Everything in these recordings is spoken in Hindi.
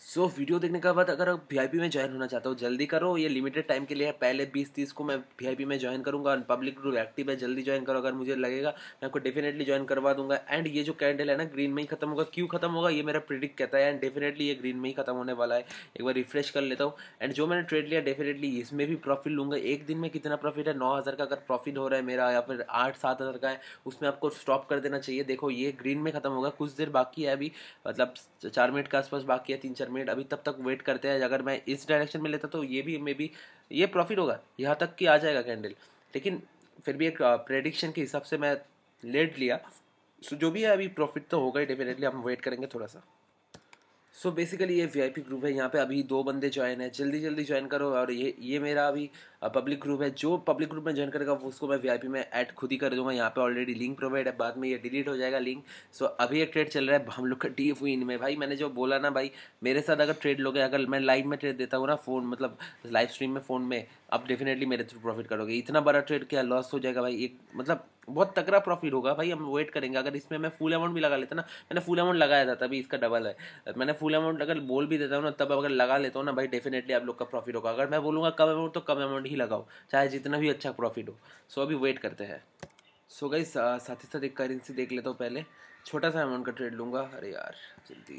सो so, वीडियो देखने के बाद अगर आप वीआईपी में ज्वाइन होना चाहते हो जल्दी करो ये लिमिटेड टाइम के लिए है पहले बीस तीस को मैं वीआईपी में ज्वाइन करूंगा पब्लिक रूल एक्टिव है जल्दी ज्वाइन करो अगर मुझे लगेगा मैं आपको डेफिनेटली ज्वाइन करवा दूंगा एंड ये जो कैंडल है ना ग्रीन में ही खत्म होगा क्यों खत्म होगा ये मेरा प्रिडिक्ट कहता है एंड डेफिनेटली ये ग्रीन में ही खत्म होने वाला है एक बार रिफ्रेश कर लेता हूँ एंड जो मैंने ट्रेड लिया डेफिनेटली इसमें भी प्रॉफिट लूंगा एक दिन में कितना प्रॉफिट है नौ का अगर प्रॉफिट हो रहा है मेरा या फिर आठ सात का है उसमें आपको स्टॉप कर देना चाहिए देखो ये ग्रीन में खत्म होगा कुछ देर बाकी है अभी मतलब चार मिनट के आसपास बाकी है तीन चार मिनट अभी तब तक वेट करते हैं अगर मैं इस डायरेक्शन में लेता तो ये भी मे बी ये प्रॉफिट होगा यहाँ तक कि आ जाएगा कैंडल लेकिन फिर भी एक प्रेडिक्शन के हिसाब से मैं लेट लिया सो जो भी है अभी प्रॉफिट तो होगा ही डेफिनेटली हम वेट करेंगे थोड़ा सा सो so बेसिकली ये वी आई पी ग्रुप है यहाँ पे अभी दो बंदे ज्वाइन है जल्दी जल्दी ज्वाइन करो और ये ये मेरा अभी पब्लिक ग्रुप है जो पब्लिक ग्रुप में ज्वाइन करेगा उसको मैं वीआईपी में ऐड खुद ही कर दूंगा यहाँ पे ऑलरेडी लिंक प्रोवाइड है बाद में ये डिलीट हो जाएगा लिंक सो अभी एक ट्रेड चल रहा है हम लोग का डी एफ में भाई मैंने जो बोला ना भाई मेरे साथ अगर ट्रेड लोगे अगर मैं लाइव में ट्रेड देता हूँ ना फोन मतलब लाइव स्ट्रीम में फ़ोन में आप डेफिनेटली मेरे थ्रू प्रॉफिट करोगे इतना बड़ा ट्रेड क्या लॉस हो जाएगा भाई एक मतलब बहुत तगड़ा प्रॉफिट होगा भाई हम वेट करेंगे अगर इसमें मैं फुल अमाउंट भी लगा लेता ना मैंने फुल अमाउंट लगाया था तभी इसका डबल है मैंने फुल अमाउंट अगर बोल भी देता हूँ ना तब अगर लगा लेता हूँ ना भाई डेफिनेटली आप लोग का प्रॉफिट होगा अगर मैं बोलूँगा कम अमाउंट तो कम अमाउंट ही लगाओ चाहे जितना भी अच्छा प्रॉफिट हो सो अभी वेट करते हैं सो गई साथ ही साथ एक करेंसी देख लेता हूँ पहले छोटा सा अमाउंट का ट्रेड लूँगा अरे यार जल्दी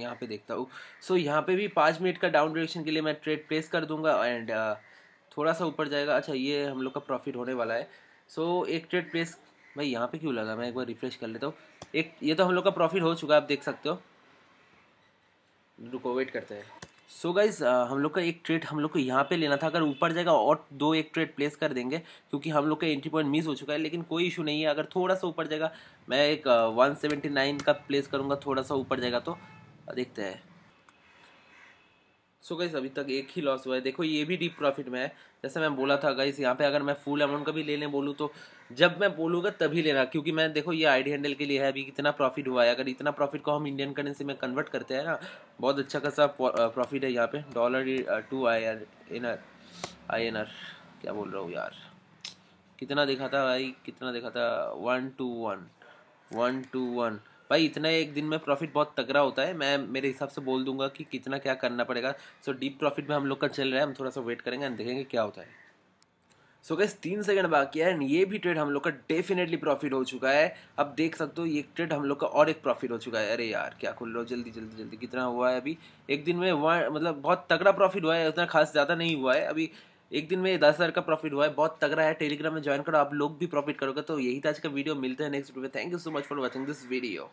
यहाँ पे देखता हूँ सो यहाँ पे भी पाँच मिनट का डाउन डायरेक्शन के लिए मैं ट्रेड प्लेस कर दूंगा एंड थोड़ा सा ऊपर जाएगा अच्छा ये हम लोग का प्रॉफिट होने वाला है सो एक ट्रेड प्लेस भाई यहाँ पे क्यों लगा मैं एक बार रिफ्रेश कर लेता हूँ एक ये तो हम लोग का प्रॉफिट हो चुका है आप देख सकते हो रुको वेट करते हैं सो so गाइज uh, हम लोग का एक ट्रेड हम लोग को यहाँ पे लेना था अगर ऊपर जाएगा और दो एक ट्रेड प्लेस कर देंगे क्योंकि हम लोग का एंट्री पॉइंट मिस हो चुका है लेकिन कोई इशू नहीं है अगर थोड़ा सा ऊपर जाएगा मैं एक वन सेवेंटी नाइन का प्लेस करूँगा थोड़ा सा ऊपर जाएगा तो देखते हैं सो गई अभी तक एक ही लॉस हुआ है देखो ये भी डीप प्रॉफिट में है जैसे मैं बोला था गाइस यहाँ पे अगर मैं फुल अमाउंट का भी लेने बोलूँ तो जब मैं बोलूँगा तभी लेना क्योंकि मैं देखो ये आईडी हैंडल के लिए है अभी कितना प्रॉफिट हुआ है अगर इतना प्रॉफिट को हम इंडियन करेंसी में कन्वर्ट करते हैं ना बहुत अच्छा खासा प्रॉफिट है यहाँ पे dollar to I R N R I N R क्या बोल रहा हूँ यार कितना देखा था भाई कितना देखा था one two one one two one भाई इतना एक दिन में प्रॉफिट बहुत तगड़ा होता है मैं मेरे हिसाब से बोल दूंगा कि कितना क्या करना पड़ेगा सो डीप प्रॉफिट में हम लोग का चल रहा है हम थोड़ा सा वेट करेंगे एंड देखेंगे क्या होता है सो so गैस तीन सेकंड बाकी है एंड ये भी ट्रेड हम लोग का डेफिनेटली प्रॉफिट हो चुका है अब देख सकते हो ये ट्रेड हम लोग का और एक प्रॉफिट हो चुका है अरे यार क्या खुल लो जल्दी जल्दी जल्दी कितना हुआ है अभी एक दिन में वहाँ मतलब बहुत तगड़ा प्रॉफिट हुआ है उतना खास ज़्यादा नहीं हुआ है अभी एक दिन में दस हज़ार का प्रॉफिट हुआ है बहुत तगड़ा है टेलीग्राम में ज्वाइन करो आप लोग भी प्रॉफिट करोगे तो यही था आज का वीडियो मिलते हैं नेक्स्ट वीडियो में thank you so much for watching this video